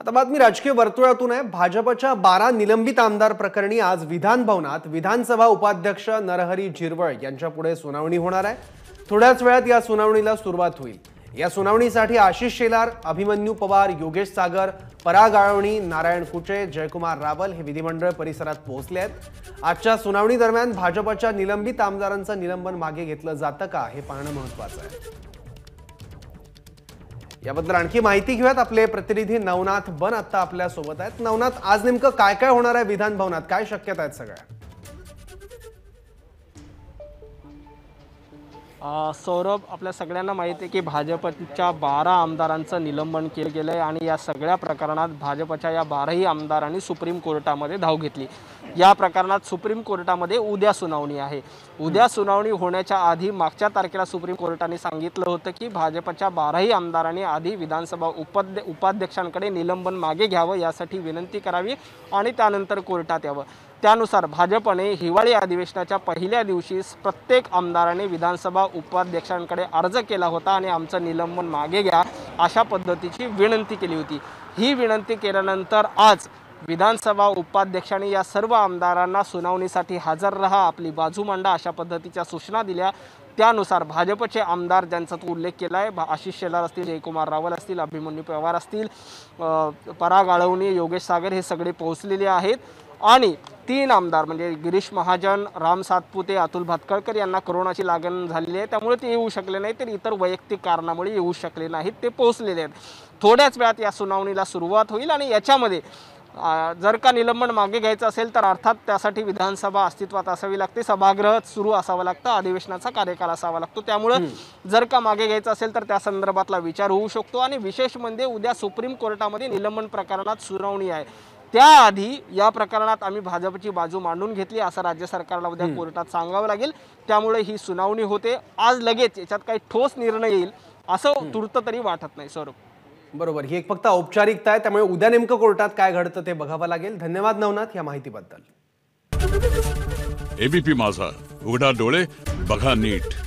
आता बातमी राजकीय वर्तुळातून आहे भाजपच्या बारा निलंबित आमदार प्रकरणी आज विधान भवनात विधानसभा उपाध्यक्ष नरहरी झिरवळ यांच्यापुढे सुनावणी होणार आहे थोड्याच वेळात या सुनावणीला सुरुवात होईल या सुनावणीसाठी आशिष शेलार अभिमन्यू पवार योगेश सागर पराग आळवणी नारायण कुचे जयकुमार रावल हे विधिमंडळ परिसरात पोहोचले आहेत आजच्या सुनावणी दरम्यान भाजपच्या निलंबित आमदारांचं निलंबन मागे घेतलं जातं का हे पाहणं महत्वाचं आहे याबद्दल आणखी माहिती घेऊयात आपले प्रतिनिधी नवनाथ बन आता आपल्या सोबत आहेत नवनाथ आज नेमकं काय काय होणार आहे विधानभवनात काय शक्यता आहेत सगळ्या सौरभ आपल्या सगळ्यांना माहिती आहे की भाजपच्या बारा आमदारांचं निलंबन केलं गेलं आहे आणि या सगळ्या प्रकरणात भाजपच्या या बाराही आमदारांनी सुप्रीम कोर्टामध्ये धाव घेतली या प्रकरणात सुप्रीम कोर्टामध्ये उद्या सुनावणी आहे उद्या सुनावणी होण्याच्या आधी मागच्या तारखेला सुप्रीम कोर्टाने सांगितलं होतं की भाजपच्या बाराही आमदारांनी आधी विधानसभा उपाध्य उपाध्यक्षांकडे निलंबन मागे घ्यावं यासाठी विनंती करावी आणि त्यानंतर कोर्टात यावं त्यानुसार भाजपने हिवाळी अधिवेशनाच्या पहिल्या दिवशी प्रत्येक आमदाराने विधानसभा उपाध्यक्षांकडे अर्ज केला होता आणि आमचं निलंबन मागे घ्या अशा पद्धतीची विनंती केली होती ही विनंती केल्यानंतर आज विधानसभा उपाध्यक्षांनी या सर्व आमदारांना सुनावणीसाठी हजर रहा आपली बाजू मांडा अशा पद्धतीच्या सूचना दिल्या त्यानुसार भाजपचे आमदार ज्यांचा तू उल्लेख केला आहे आशिष शेलार असतील जयकुमार रावल असतील अभिमन्यू पवार असतील पराग आळवणी योगेश सागर हे सगळे पोहोचलेले आहेत आणि तीन आमदार म्हणजे गिरीश महाजन राम सातपुते अतुल भातकळकर यांना कोरोनाची लागण झालेली आहे त्यामुळे ते येऊ शकले नाही तर इतर वैयक्तिक कारणामुळे येऊ शकले नाहीत ते पोहोचलेले आहेत थोड्याच वेळात या सुनावणीला सुरुवात होईल आणि याच्यामध्ये जर का निलंबन मागे घ्यायचं असेल तर अर्थात त्यासाठी विधानसभा अस्तित्वात असावी लागते सभागृह सुरू असावं लागतं अधिवेशनाचा कार्यकाल असावा लागतो त्यामुळं जर का मागे घ्यायचं असेल तर त्या संदर्भातला विचार होऊ शकतो आणि विशेष म्हणजे उद्या सुप्रीम कोर्टामध्ये निलंबन प्रकरणात सुनावणी आहे त्याआधी या प्रकरणात आम्ही भाजपची बाजू मांडून घेतली असं राज्य सरकारला उद्या कोर्टात सांगावं लागेल त्यामुळे ही सुनावणी होते आज लगेच याच्यात काही ठोस निर्णय येईल असं तुर्त तरी वाटत नाही स्वरूप बरोबर ही एक फक्त औपचारिकता आहे त्यामुळे उद्या नेमकं कोर्टात काय घडतं ते बघावं लागेल धन्यवाद नवनाथ या माहितीबद्दल एबीपी माझा उघडा डोळे बघा नीट